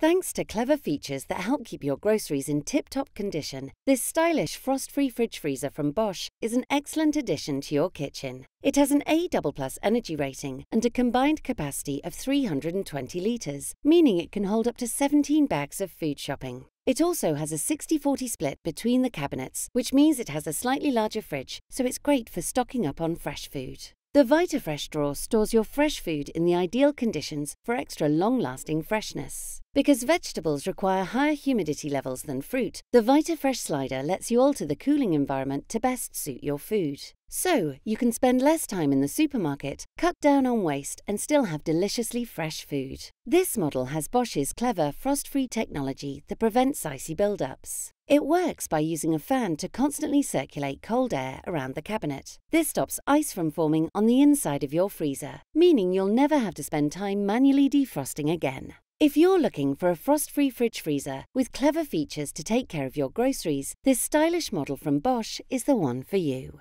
Thanks to clever features that help keep your groceries in tip-top condition, this stylish frost-free fridge freezer from Bosch is an excellent addition to your kitchen. It has an A++ plus energy rating and a combined capacity of 320 litres, meaning it can hold up to 17 bags of food shopping. It also has a 60-40 split between the cabinets, which means it has a slightly larger fridge, so it's great for stocking up on fresh food. The VitaFresh drawer stores your fresh food in the ideal conditions for extra long-lasting freshness. Because vegetables require higher humidity levels than fruit, the VitaFresh slider lets you alter the cooling environment to best suit your food. So, you can spend less time in the supermarket, cut down on waste, and still have deliciously fresh food. This model has Bosch's clever frost-free technology that prevents icy buildups. It works by using a fan to constantly circulate cold air around the cabinet. This stops ice from forming on the inside of your freezer, meaning you'll never have to spend time manually defrosting again. If you're looking for a frost-free fridge freezer with clever features to take care of your groceries, this stylish model from Bosch is the one for you.